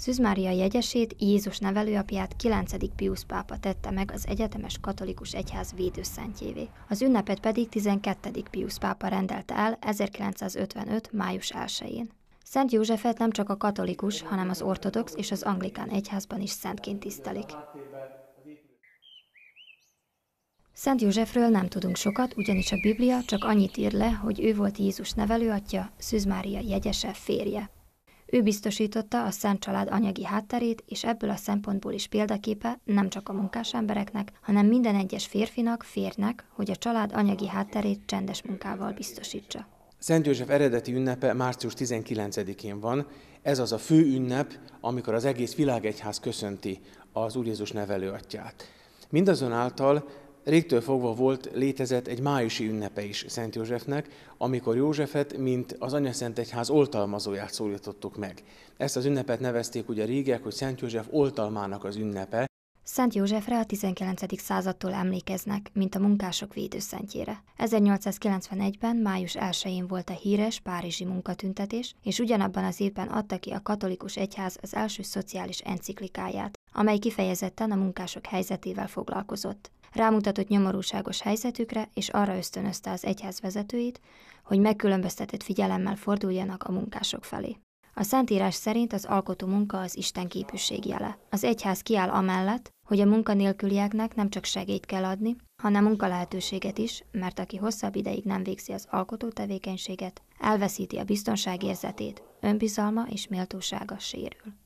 Szűz Mária jegyesét, Jézus nevelőapját 9. Pius pápa tette meg az Egyetemes Katolikus Egyház védőszentjévé. Az ünnepet pedig 12. Pius pápa rendelte el 1955. május 1-én. Szent Józsefet nem csak a katolikus, hanem az ortodox és az anglikán egyházban is szentként tisztelik. Szent Józsefről nem tudunk sokat, ugyanis a Biblia csak annyit ír le, hogy ő volt Jézus nevelőatja, Szűz Mária jegyese, férje. Ő biztosította a Szent család anyagi hátterét, és ebből a szempontból is példaképe nem csak a munkás embereknek, hanem minden egyes férfinak, férnek, hogy a család anyagi hátterét csendes munkával biztosítsa. Szent József eredeti ünnepe március 19-én van. Ez az a fő ünnep, amikor az egész világegyház köszönti az Úr Jézus atyát. Mindazonáltal Régtől fogva volt, létezett egy májusi ünnepe is Szent Józsefnek, amikor Józsefet, mint az anya Szent Egyház oltalmazóját szólítottuk meg. Ezt az ünnepet nevezték ugye a hogy Szent József oltalmának az ünnepe, Szent Józsefre a 19. századtól emlékeznek, mint a munkások védőszentjére. 1891-ben, május 1-én volt a híres párizsi munkatüntetés, és ugyanabban az évben adta ki a katolikus egyház az első szociális enciklikáját, amely kifejezetten a munkások helyzetével foglalkozott. Rámutatott nyomorúságos helyzetükre, és arra ösztönözte az egyház vezetőit, hogy megkülönböztetett figyelemmel forduljanak a munkások felé. A Szentírás szerint az alkotó munka az Isten képűség jele. Az egyház kiáll amellett, hogy a munkanélkülieknek nem csak segélyt kell adni, hanem munkalehetőséget is, mert aki hosszabb ideig nem végzi az alkotó tevékenységet, elveszíti a biztonságérzetét, önbizalma és méltósága sérül.